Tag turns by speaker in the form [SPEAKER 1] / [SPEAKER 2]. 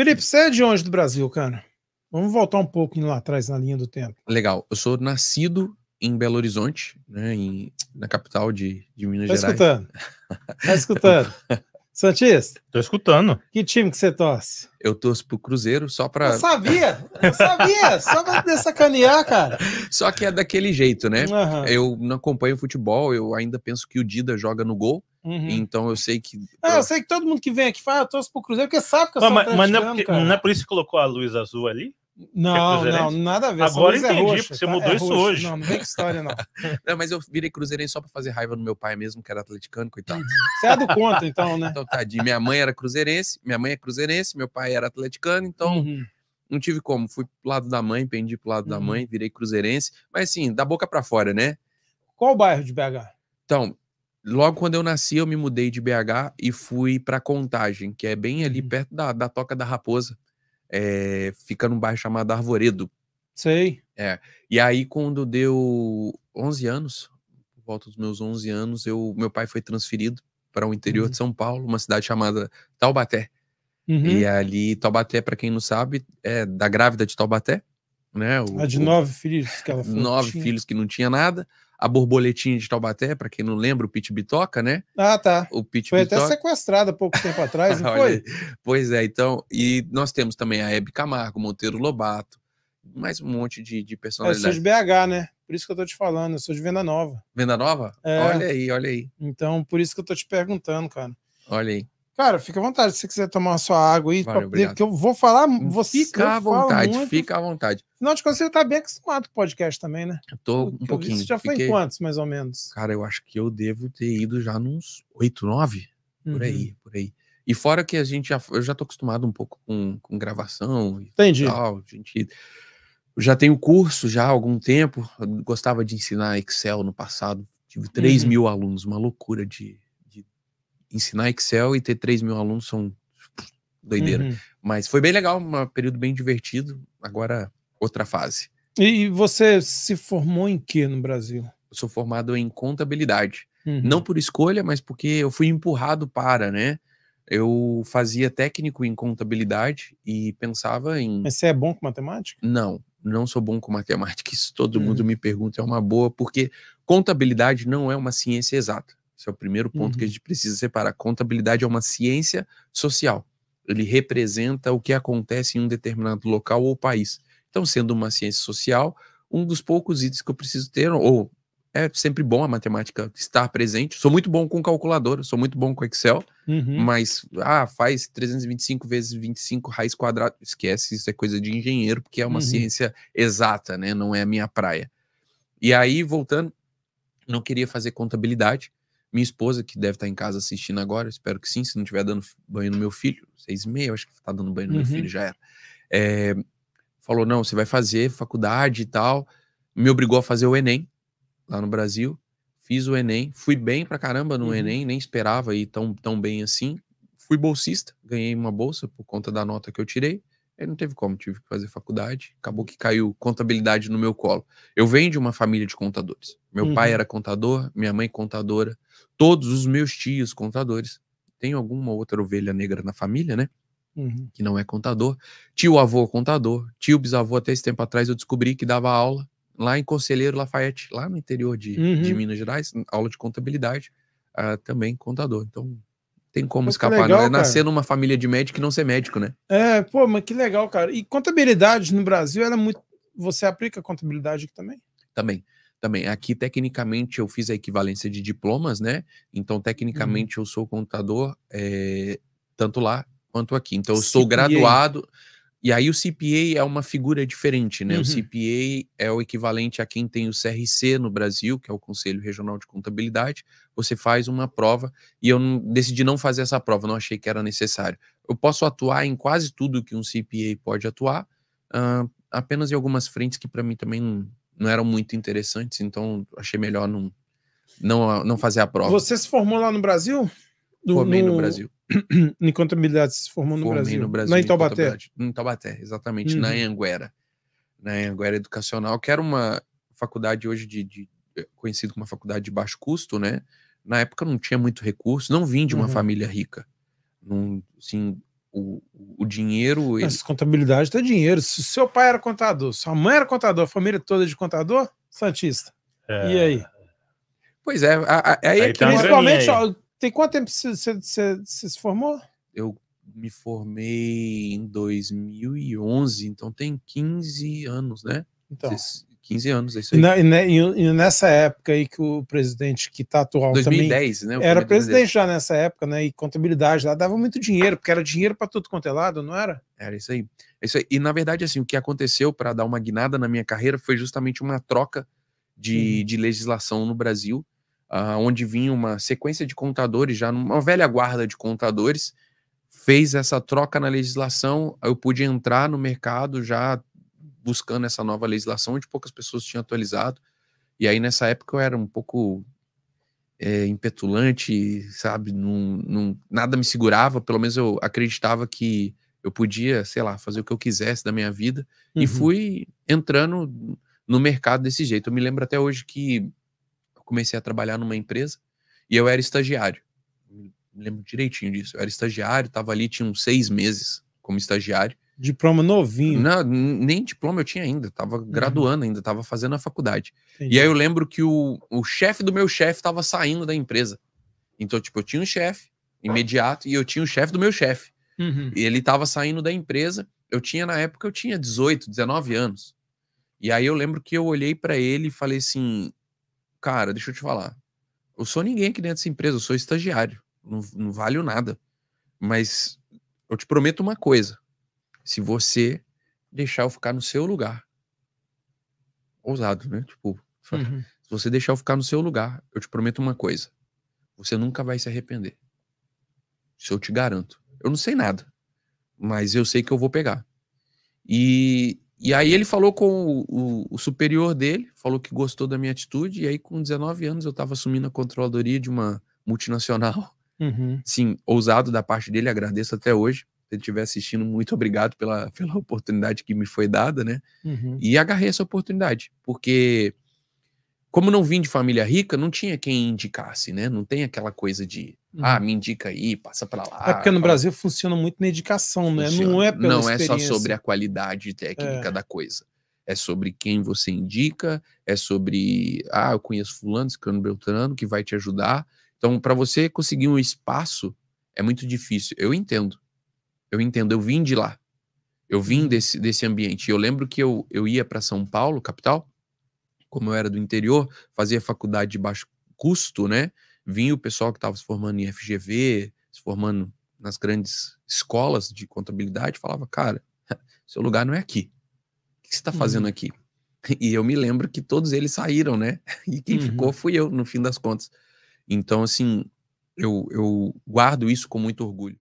[SPEAKER 1] Felipe, você é de onde do Brasil, cara? Vamos voltar um pouquinho lá atrás na linha do tempo.
[SPEAKER 2] Legal. Eu sou nascido em Belo Horizonte, né, em, na capital de, de Minas Tô tá Gerais. Escutando. Tá escutando. Santista? Tô escutando. Que time que você torce? Eu torço pro Cruzeiro, só pra. Eu sabia! Eu sabia!
[SPEAKER 1] só pra sacanear, cara.
[SPEAKER 2] Só que é daquele jeito, né? Uhum. Eu não acompanho futebol, eu ainda penso que o Dida joga no gol. Uhum. Então eu sei que.
[SPEAKER 1] Ah, eu sei que todo mundo que vem aqui fala, ah, eu torço pro Cruzeiro, porque sabe que eu sou mas, mas não, é porque, não
[SPEAKER 2] é por isso que colocou a luz azul ali? É não, é não, nada a ver. Agora é entendi, é roxa, você tá? mudou é isso hoje. Não, não tem história, não. não. Mas eu virei cruzeirense só pra fazer raiva no meu pai mesmo, que era atleticano, coitado. Você é do conto, então, né? Então, tadinho. Minha mãe era cruzeirense, minha mãe é cruzeirense, meu pai era atleticano, então uhum. não tive como. Fui pro lado da mãe, pendi pro lado uhum. da mãe, virei cruzeirense. Mas assim, da boca pra fora, né? Qual o bairro de BH? Então, logo quando eu nasci, eu me mudei de BH e fui para Contagem, que é bem ali uhum. perto da, da Toca da Raposa. É, fica num bairro chamado Arvoredo. Sei. É. E aí, quando deu 11 anos, por volta dos meus 11 anos, eu, meu pai foi transferido para o interior uhum. de São Paulo, uma cidade chamada Taubaté. Uhum. E ali, Taubaté, para quem não sabe, é da grávida de Taubaté. Né? O, a de nove o... filhos que ela foi. Nove filhos que não tinha nada a borboletinha de Taubaté, para quem não lembra, o Pit Bitoca, né? Ah, tá. O Pit foi Bitoca. até
[SPEAKER 1] sequestrada há pouco tempo atrás, não foi?
[SPEAKER 2] Pois é, então, e nós temos também a Hebe Camargo, Monteiro Lobato, mais um monte de, de é, Eu sou de
[SPEAKER 1] BH, né? Por isso que eu tô te falando, eu sou de Venda Nova.
[SPEAKER 2] Venda Nova? É. Olha aí, olha aí.
[SPEAKER 1] Então, por isso que eu tô te perguntando, cara. Olha aí. Cara, fica à vontade. Se você quiser tomar sua água aí, Valeu, que eu vou falar. Hum, você fica à vontade, muito,
[SPEAKER 2] fica à vontade.
[SPEAKER 1] Afinal de contas, você tá bem acostumado com podcast também, né? Eu
[SPEAKER 2] tô um Porque pouquinho. Isso já foi em quantos, mais ou menos? Cara, eu acho que eu devo ter ido já nos oito, nove. Uhum. Por aí, uhum. por aí. E fora que a gente já, eu já tô acostumado um pouco com, com gravação e Entendi. tal. A gente já tenho curso já há algum tempo. Eu gostava de ensinar Excel no passado. Tive 3 uhum. mil alunos, uma loucura de, ensinar Excel e ter 3 mil alunos são doideira. Uhum. Mas foi bem legal, um período bem divertido. Agora, outra fase. E você se formou em que no Brasil? Eu sou formado em contabilidade. Uhum. Não por escolha, mas porque eu fui empurrado para, né? Eu fazia técnico em contabilidade e pensava em. Mas você é bom com matemática? Não, não sou bom com matemática. Isso todo uhum. mundo me pergunta, é uma boa, porque contabilidade não é uma ciência exata. Esse é o primeiro ponto uhum. que a uhum. gente precisa separar. Contabilidade é uma ciência social. Ele representa o que acontece em um determinado local ou país. Então, sendo uma ciência social, um dos poucos itens que eu preciso ter, ou é sempre bom a matemática estar presente. Sou muito bom com calculadora, sou muito bom com Excel, uhum. mas ah, faz 325 vezes 25 raiz quadrada. Esquece, isso é coisa de engenheiro, porque é uma uhum. ciência exata, né? Não é a minha praia. E aí, voltando, não queria fazer contabilidade, minha esposa, que deve estar em casa assistindo agora, espero que sim, se não estiver dando banho no meu filho, seis e meio acho que está dando banho no uhum. meu filho, já era. É, falou: não, você vai fazer faculdade e tal. Me obrigou a fazer o Enem lá no Brasil. Fiz o Enem, fui bem pra caramba no uhum. Enem, nem esperava ir tão, tão bem assim. Fui bolsista, ganhei uma bolsa por conta da nota que eu tirei. Aí não teve como, tive que fazer faculdade. Acabou que caiu contabilidade no meu colo. Eu venho de uma família de contadores. Meu uhum. pai era contador, minha mãe contadora, todos os meus tios contadores. Tem alguma outra ovelha negra na família, né? Uhum. Que não é contador. Tio avô contador, tio bisavô até esse tempo atrás eu descobri que dava aula lá em Conselheiro Lafayette, lá no interior de, uhum. de Minas Gerais, aula de contabilidade, uh, também contador. Então tem como pô, escapar, né? legal, não. É nascer numa família de médico e não ser médico, né? É,
[SPEAKER 1] pô, mas que legal, cara. E contabilidade no Brasil era é muito. Você aplica contabilidade aqui também?
[SPEAKER 2] Também. Também. Aqui, tecnicamente, eu fiz a equivalência de diplomas, né? Então, uhum. tecnicamente, hum. eu sou contador, é... tanto lá quanto aqui. Então, eu sou graduado. E aí o CPA é uma figura diferente, né? Uhum. O CPA é o equivalente a quem tem o CRC no Brasil, que é o Conselho Regional de Contabilidade. Você faz uma prova e eu decidi não fazer essa prova, não achei que era necessário. Eu posso atuar em quase tudo que um CPA pode atuar, uh, apenas em algumas frentes que para mim também não, não, eram muito interessantes, então achei melhor não, não, não fazer a prova. Você
[SPEAKER 1] se formou lá no Brasil?
[SPEAKER 2] Do, Formei no, no Brasil.
[SPEAKER 1] em contabilidade se formou no Brasil. no Brasil. Na Itaubaté.
[SPEAKER 2] Em Itaubaté, exatamente, uhum. na Anguera. Na Anguera Educacional, que era uma faculdade hoje de, de eh, conhecida como uma faculdade de baixo custo, né? Na época não tinha muito recurso, não vim de uma uhum. família rica. Não, assim, o, o dinheiro.
[SPEAKER 1] Ele... contabilidade dá dinheiro. Se seu pai era contador, sua mãe era contador, a família toda é de contador,
[SPEAKER 2] Santista. É... E aí? Pois é, a, a, a, aí, é principalmente, ó,
[SPEAKER 1] tem quanto tempo você, você, você se formou?
[SPEAKER 2] Eu me formei em 2011, então tem 15 anos, né? Então. 15 anos, é isso aí.
[SPEAKER 1] E, e, nessa época aí que o presidente que está atual 2010, também né? Era presidente já nessa época, né? E contabilidade lá dava muito dinheiro, porque era dinheiro para tudo quanto é lado, não era?
[SPEAKER 2] Era isso aí. É isso aí. E na verdade, assim, o que aconteceu para dar uma guinada na minha carreira foi justamente uma troca de, hum. de legislação no Brasil uh, onde vinha uma sequência de contadores, já uma velha guarda de contadores, fez essa troca na legislação, eu pude entrar no mercado já buscando essa nova legislação, onde poucas pessoas tinham atualizado, e aí nessa época eu era um pouco é, impetulante, sabe, num, num, nada me segurava, pelo menos eu acreditava que eu podia, sei lá, fazer o que eu quisesse da minha vida, uhum. e fui entrando no mercado desse jeito. Eu me lembro até hoje que comecei a trabalhar numa empresa e eu era estagiário. lembro direitinho disso. Eu era estagiário, estava ali, tinha uns seis meses como estagiário. Diploma novinho. Não, nem diploma eu tinha ainda, estava uhum. graduando ainda, estava fazendo a faculdade. Entendi. E aí eu lembro que o, o chefe do meu chefe estava saindo da empresa. Então, tipo, eu tinha um chefe imediato e eu tinha o um chefe do meu chefe. Uhum. E ele estava saindo da empresa. Eu tinha, na época, eu tinha 18, 19 anos. E aí eu lembro que eu olhei para ele e falei assim: cara, deixa eu te falar. Eu sou ninguém aqui dentro dessa empresa, eu sou estagiário. Não, não valho nada. Mas eu te prometo uma coisa. Se você deixar eu ficar no seu lugar. Ousado, né? Tipo, uhum. se você deixar eu ficar no seu lugar, eu te prometo uma coisa. Você nunca vai se arrepender. Isso eu te garanto. Eu não sei nada, mas eu sei que eu vou pegar. E e aí ele falou com o, o, o, superior dele, falou que gostou da minha atitude, e aí com 19 anos eu estava assumindo a controladoria de uma multinacional. Uhum. Sim, ousado da parte dele, agradeço até hoje. Se ele estiver assistindo, muito obrigado pela, pela oportunidade que me foi dada, né? Uhum. E agarrei essa oportunidade, porque como não vim de família rica, não tinha quem indicasse, né? Não tem aquela coisa de, ah, uhum. ah, me indica aí, passa para lá. É porque no fala...
[SPEAKER 1] Brasil funciona muito na indicação, né? Funciona. Não é pela Não é só sobre a
[SPEAKER 2] qualidade técnica é. da coisa. É sobre quem você indica, é sobre, ah, eu conheço fulano, ciclano, beltrano, que vai te ajudar. Então, para você conseguir um espaço, é muito difícil. Eu entendo. Eu entendo, eu vim de lá. Eu vim uhum. desse, desse ambiente. Eu lembro que eu, eu ia para São Paulo, capital, como eu era do interior, fazia faculdade de baixo custo, né? Vinha o pessoal que estava se formando em FGV, se formando nas grandes escolas de contabilidade, falava, cara, seu lugar não é aqui.
[SPEAKER 1] O que você está fazendo uhum.
[SPEAKER 2] aqui? E eu me lembro que todos eles saíram, né? E quem uhum. ficou fui eu, no fim das contas. Então, assim, eu, eu guardo isso com muito orgulho.